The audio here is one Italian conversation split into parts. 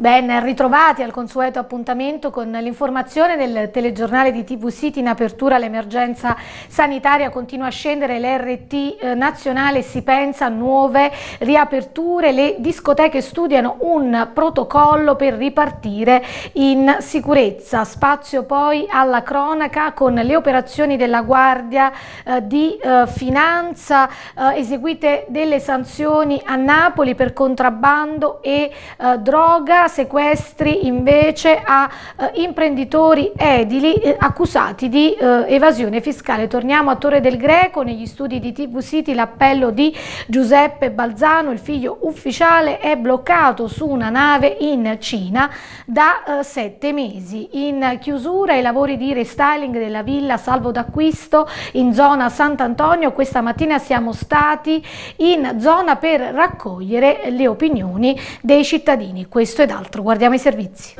Ben ritrovati al consueto appuntamento con l'informazione del telegiornale di TV City in apertura all'emergenza sanitaria continua a scendere l'RT eh, nazionale si pensa a nuove riaperture le discoteche studiano un protocollo per ripartire in sicurezza spazio poi alla cronaca con le operazioni della Guardia eh, di eh, Finanza eseguite delle sanzioni a Napoli per contrabbando e droga sequestri invece a eh, imprenditori edili eh, accusati di eh, evasione fiscale. Torniamo a Torre del Greco, negli studi di TV City l'appello di Giuseppe Balzano, il figlio ufficiale, è bloccato su una nave in Cina da eh, sette mesi. In chiusura i lavori di restyling della villa salvo d'acquisto in zona Sant'Antonio. Questa mattina siamo stati in zona per raccogliere le opinioni dei cittadini. Questo è dato altro, guardiamo i servizi.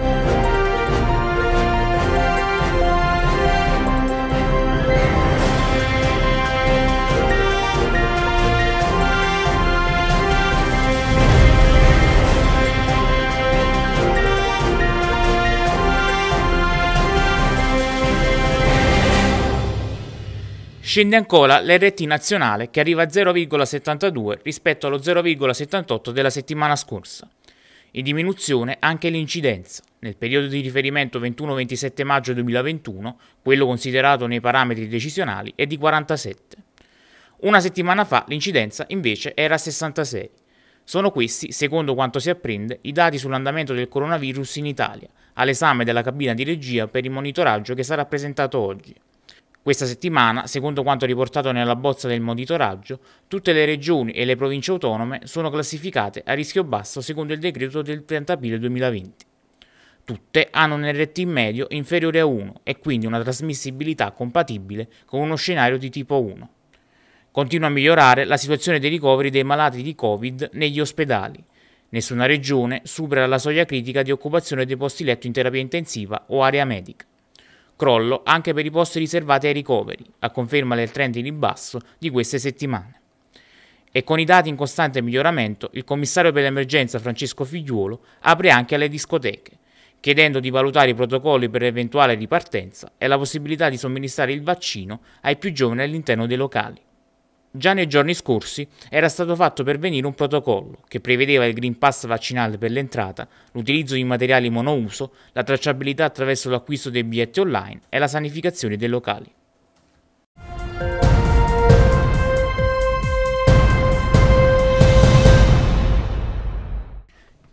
Scende ancora l'RT nazionale che arriva a 0,72 rispetto allo 0,78 della settimana scorsa. In diminuzione anche l'incidenza. Nel periodo di riferimento 21-27 maggio 2021, quello considerato nei parametri decisionali, è di 47. Una settimana fa l'incidenza invece era a 66. Sono questi, secondo quanto si apprende, i dati sull'andamento del coronavirus in Italia, all'esame della cabina di regia per il monitoraggio che sarà presentato oggi. Questa settimana, secondo quanto riportato nella bozza del monitoraggio, tutte le regioni e le province autonome sono classificate a rischio basso secondo il decreto del 30 aprile 2020. Tutte hanno un RT medio inferiore a 1 e quindi una trasmissibilità compatibile con uno scenario di tipo 1. Continua a migliorare la situazione dei ricoveri dei malati di Covid negli ospedali. Nessuna regione supera la soglia critica di occupazione dei posti letto in terapia intensiva o area medica. Crollo anche per i posti riservati ai ricoveri, a conferma del trend in ribasso di queste settimane. E con i dati in costante miglioramento, il commissario per l'emergenza Francesco Figliuolo apre anche alle discoteche, chiedendo di valutare i protocolli per l'eventuale ripartenza e la possibilità di somministrare il vaccino ai più giovani all'interno dei locali. Già nei giorni scorsi era stato fatto pervenire un protocollo che prevedeva il Green Pass vaccinale per l'entrata, l'utilizzo di materiali monouso, la tracciabilità attraverso l'acquisto dei biglietti online e la sanificazione dei locali.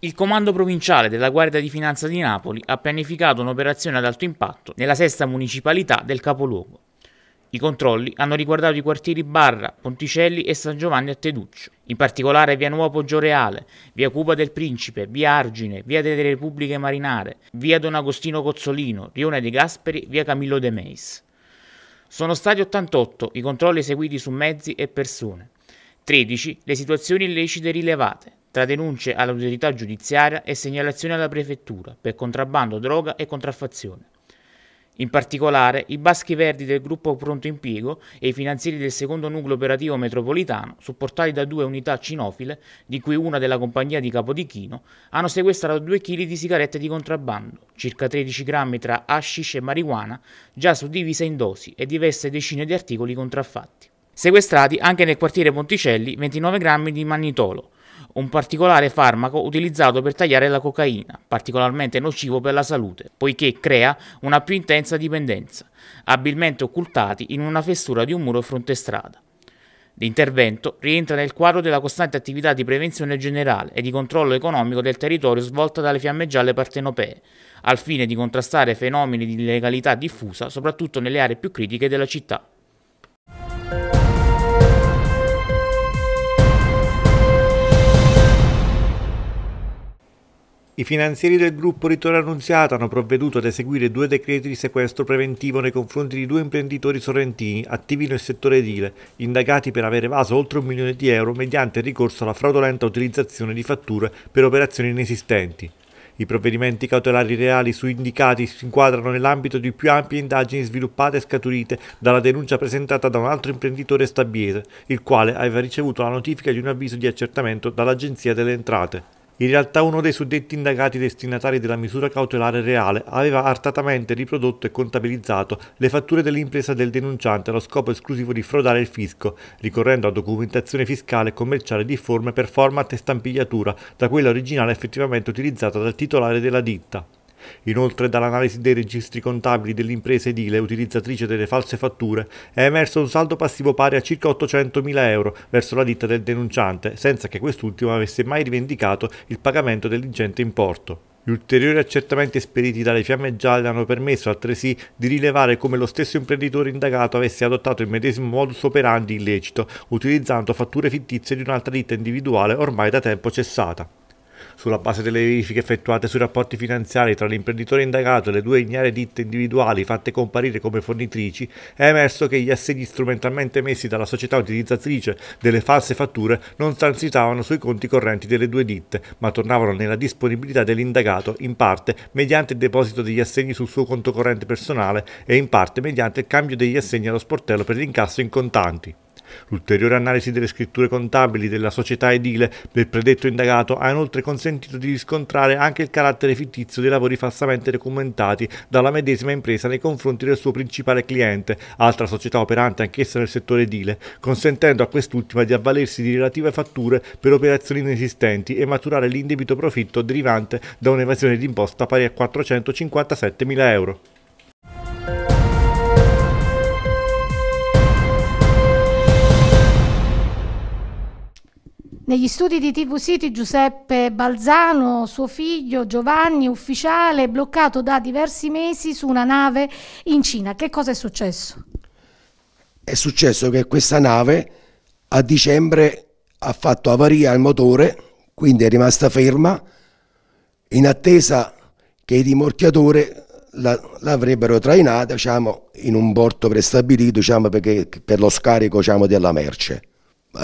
Il comando provinciale della Guardia di Finanza di Napoli ha pianificato un'operazione ad alto impatto nella sesta municipalità del capoluogo. I controlli hanno riguardato i quartieri Barra, Ponticelli e San Giovanni a Teduccio, in particolare via Nuovo Gioreale, via Cuba del Principe, via Argine, via delle Repubbliche Marinare, via Don Agostino Cozzolino, Rione De Gasperi, via Camillo De Meis. Sono stati 88 i controlli eseguiti su mezzi e persone, 13 le situazioni illecite rilevate, tra denunce all'autorità giudiziaria e segnalazioni alla prefettura per contrabbando, droga e contraffazione. In particolare, i baschi verdi del gruppo Pronto Impiego e i finanzieri del secondo nucleo operativo metropolitano, supportati da due unità cinofile, di cui una della compagnia di Capodichino, hanno sequestrato 2 kg di sigarette di contrabbando, circa 13 grammi tra hashish e marijuana, già suddivisa in dosi e diverse decine di articoli contraffatti. Sequestrati anche nel quartiere Ponticelli 29 grammi di mannitolo, un particolare farmaco utilizzato per tagliare la cocaina, particolarmente nocivo per la salute, poiché crea una più intensa dipendenza, abilmente occultati in una fessura di un muro fronte strada. L'intervento rientra nel quadro della costante attività di prevenzione generale e di controllo economico del territorio svolta dalle fiamme gialle partenopee, al fine di contrastare fenomeni di illegalità diffusa soprattutto nelle aree più critiche della città. I finanzieri del gruppo Ritorno Annunziata hanno provveduto ad eseguire due decreti di sequestro preventivo nei confronti di due imprenditori sorrentini attivi nel settore edile, indagati per aver evaso oltre un milione di euro mediante il ricorso alla fraudolenta utilizzazione di fatture per operazioni inesistenti. I provvedimenti cautelari reali su indicati si inquadrano nell'ambito di più ampie indagini sviluppate e scaturite dalla denuncia presentata da un altro imprenditore stabiese, il quale aveva ricevuto la notifica di un avviso di accertamento dall'Agenzia delle Entrate. In realtà uno dei suddetti indagati destinatari della misura cautelare reale aveva artatamente riprodotto e contabilizzato le fatture dell'impresa del denunciante allo scopo esclusivo di frodare il fisco, ricorrendo a documentazione fiscale e commerciale difforme per format e stampigliatura da quella originale effettivamente utilizzata dal titolare della ditta. Inoltre dall'analisi dei registri contabili dell'impresa edile utilizzatrice delle false fatture è emerso un saldo passivo pari a circa 800.000 euro verso la ditta del denunciante, senza che quest'ultimo avesse mai rivendicato il pagamento dell'ingente importo. Gli ulteriori accertamenti esperiti dalle fiamme gialle hanno permesso altresì di rilevare come lo stesso imprenditore indagato avesse adottato il medesimo modus operandi illecito, utilizzando fatture fittizie di un'altra ditta individuale ormai da tempo cessata sulla base delle verifiche effettuate sui rapporti finanziari tra l'imprenditore indagato e le due ignare ditte individuali fatte comparire come fornitrici, è emerso che gli assegni strumentalmente emessi dalla società utilizzatrice delle false fatture non transitavano sui conti correnti delle due ditte, ma tornavano nella disponibilità dell'indagato in parte mediante il deposito degli assegni sul suo conto corrente personale e in parte mediante il cambio degli assegni allo sportello per l'incasso in contanti. L'ulteriore analisi delle scritture contabili della società edile del predetto indagato ha inoltre consentito di riscontrare anche il carattere fittizio dei lavori falsamente documentati dalla medesima impresa nei confronti del suo principale cliente, altra società operante anch'essa nel settore edile, consentendo a quest'ultima di avvalersi di relative fatture per operazioni inesistenti e maturare l'indebito profitto derivante da un'evasione d'imposta pari a 457.000 euro. Negli studi di TV City Giuseppe Balzano, suo figlio Giovanni, ufficiale, bloccato da diversi mesi su una nave in Cina. Che cosa è successo? È successo che questa nave a dicembre ha fatto avaria al motore, quindi è rimasta ferma, in attesa che i rimorchiatori l'avrebbero trainata diciamo, in un porto prestabilito diciamo, perché, per lo scarico diciamo, della merce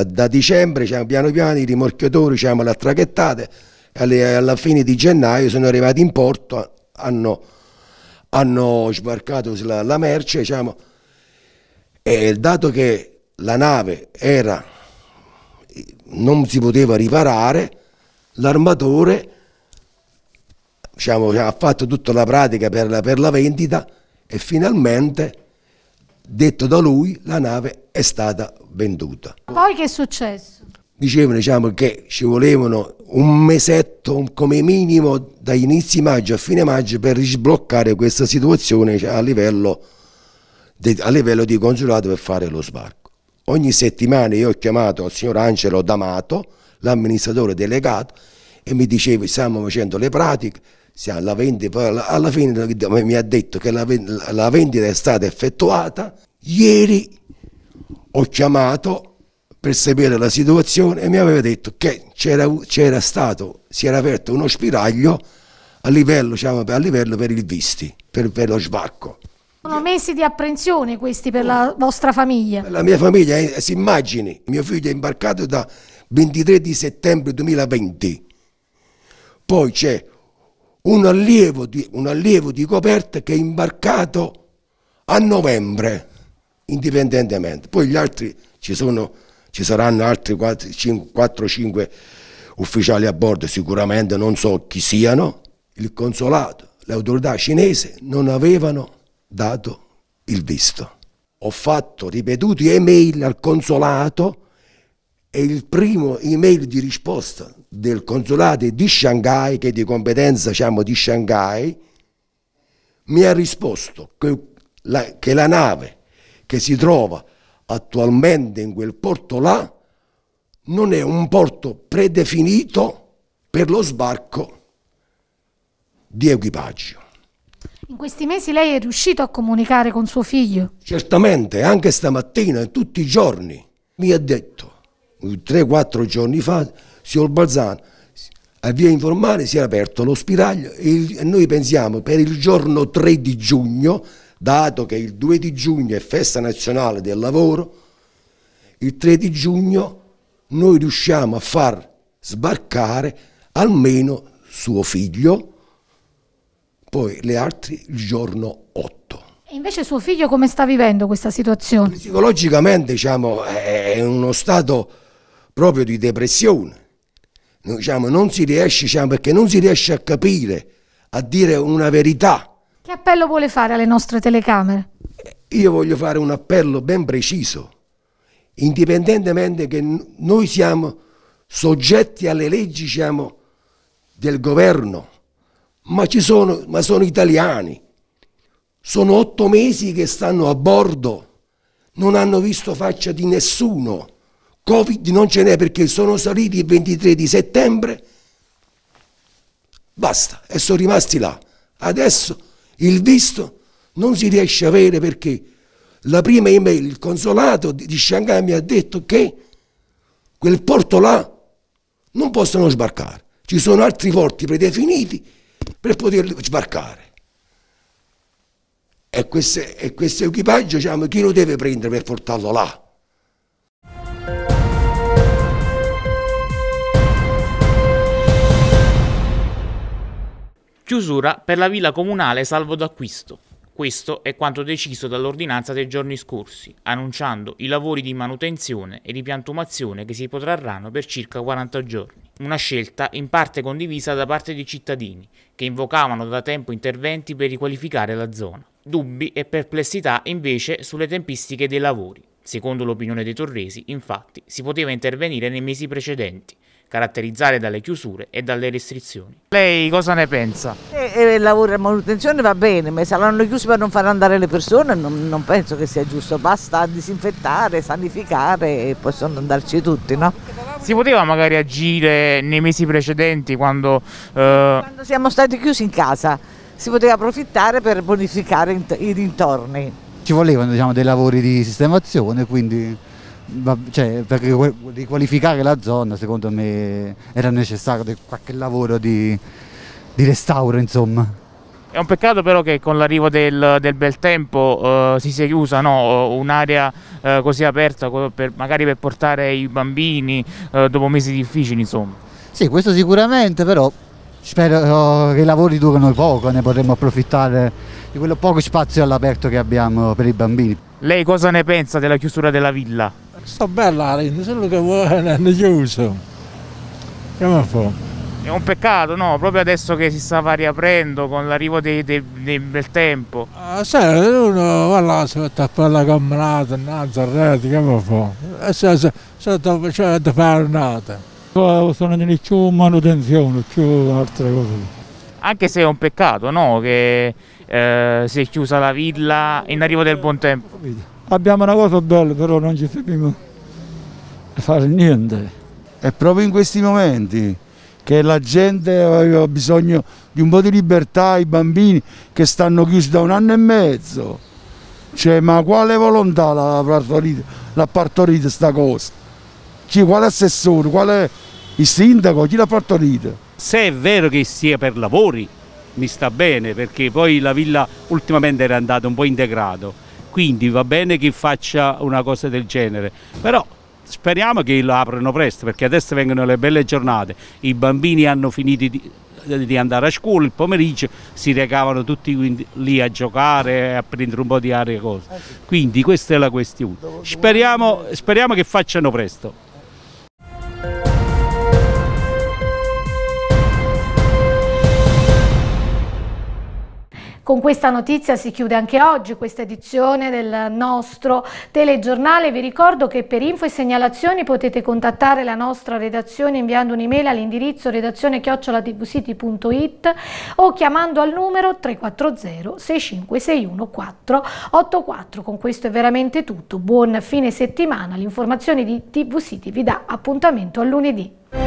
da dicembre piano piano i rimorchiatori diciamo, le ha traghettate alla fine di gennaio sono arrivati in porto, hanno, hanno sbarcato la, la merce diciamo, e dato che la nave era, non si poteva riparare, l'armatore diciamo, ha fatto tutta la pratica per la, per la vendita e finalmente Detto da lui, la nave è stata venduta. Poi che è successo? Dicevano diciamo, che ci volevano un mesetto come minimo da inizio maggio a fine maggio per risbloccare questa situazione a livello, de, a livello di consulato per fare lo sbarco. Ogni settimana io ho chiamato il signor Angelo D'Amato, l'amministratore delegato, e mi diceva stiamo facendo le pratiche, alla vendita, alla fine mi ha detto che la, vendita è stata effettuata, ieri ho chiamato per sapere la situazione e mi aveva detto che c'era, stato, si era aperto uno spiraglio a livello, diciamo, a livello per il visti, per, per, lo sbarco. Sono mesi di apprensione questi per la vostra famiglia? La mia famiglia, eh, si immagini, mio figlio è imbarcato da 23 di settembre 2020, poi c'è un allievo, di, un allievo di Coperta che è imbarcato a novembre, indipendentemente. Poi gli altri ci, sono, ci saranno altri 4-5 ufficiali a bordo, sicuramente non so chi siano. Il consolato, le autorità cinese non avevano dato il visto. Ho fatto ripetuti email al consolato e il primo email di risposta del consolato di Shanghai, che è di competenza diciamo, di Shanghai, mi ha risposto che la, che la nave che si trova attualmente in quel porto là non è un porto predefinito per lo sbarco di equipaggio. In questi mesi lei è riuscito a comunicare con suo figlio? Certamente, anche stamattina, tutti i giorni. Mi ha detto, 3-4 giorni fa, signor Balzano, a via informale si è aperto lo spiraglio e noi pensiamo per il giorno 3 di giugno, dato che il 2 di giugno è festa nazionale del lavoro, il 3 di giugno noi riusciamo a far sbarcare almeno suo figlio, poi le altre il giorno 8. E invece suo figlio come sta vivendo questa situazione? Psicologicamente diciamo, è in uno stato proprio di depressione diciamo, non si riesce, diciamo, perché non si riesce a capire, a dire una verità. Che appello vuole fare alle nostre telecamere? Io voglio fare un appello ben preciso, indipendentemente che noi siamo soggetti alle leggi diciamo, del governo, ma, sono, ma sono italiani, sono otto mesi che stanno a bordo, non hanno visto faccia di nessuno. Covid non ce n'è perché sono saliti il 23 di settembre, basta, e sono rimasti là. Adesso il visto non si riesce a avere perché la prima email, il consolato di Shanghai mi ha detto che quel porto là non possono sbarcare, ci sono altri porti predefiniti per poterli sbarcare. E, questo equipaggio diciamo, chi lo deve prendere per portarlo là? Chiusura per la villa comunale salvo d'acquisto. Questo è quanto deciso dall'ordinanza dei giorni scorsi, annunciando i lavori di manutenzione e di piantumazione che si protrarranno per circa 40 giorni. Una scelta in parte condivisa da parte dei cittadini, che invocavano da tempo interventi per riqualificare la zona. Dubbi e perplessità invece sulle tempistiche dei lavori. Secondo l'opinione dei torresi, infatti, si poteva intervenire nei mesi precedenti, caratterizzate dalle chiusure e dalle restrizioni. Lei cosa ne pensa? Eh, il lavoro e manutenzione va bene, ma saranno chiusi per non far andare le persone, non, non penso che sia giusto, basta disinfettare, sanificare e possono andarci tutti, no? Si poteva magari agire nei mesi precedenti quando... Eh... Quando siamo stati chiusi in casa, si poteva approfittare per bonificare i dintorni. Ci volevano diciamo, dei lavori di sistemazione, quindi cioè, per riqualificare la zona secondo me era necessario qualche lavoro di, di restauro insomma. È un peccato però che con l'arrivo del, del, bel tempo eh, si sia chiusa no? Eh, un'area eh, così aperta per, magari per portare i bambini eh, dopo mesi difficili insomma. Sì, questo sicuramente però spero eh, che i lavori durino poco, ne potremo approfittare di quello poco spazio all'aperto che abbiamo per i bambini. Lei cosa ne pensa della chiusura della villa? Sto bella la rende, solo che vuole l'hanno chiuso. Che mi fa? È un peccato, no? Proprio adesso che si stava riaprendo con l'arrivo dei, dei, dei, del tempo. Ah, sì, uno va là, si mette a fare la camminata, innanzi, arredi, che mi fa? E eh, se, se, se, se, se, se sono di più manutenzione, più altre cose. Anche se è un peccato no? che eh, si è chiusa la villa in arrivo del buon tempo. Abbiamo una cosa bella, però non ci sappiamo fare niente. È proprio in questi momenti che la gente aveva bisogno di un po' di libertà, i bambini che stanno chiusi da un anno e mezzo. Cioè, ma quale volontà l'ha partorita, l'ha partorita sta cosa? Cioè, quale assessore, quale il sindaco, chi l'ha partorita? Se è vero che sia per lavori, mi sta bene, perché poi la villa ultimamente era andata un po' in quindi va bene che faccia una cosa del genere, però speriamo che lo aprano presto perché adesso vengono le belle giornate, i bambini hanno finito di, di andare a scuola il pomeriggio si recavano tutti lì a giocare a prendere un po' di aria e cose eh quindi questa è la questione speriamo, speriamo che facciano presto Con questa notizia si chiude anche oggi questa edizione del nostro telegiornale. Vi ricordo che per info e segnalazioni potete contattare la nostra redazione inviando un'email all'indirizzo redazione chiocciolatbcity.it o chiamando al numero 340 6561 484. Con questo è veramente tutto. Buon fine settimana. L'informazione di TV City vi dà appuntamento a lunedì.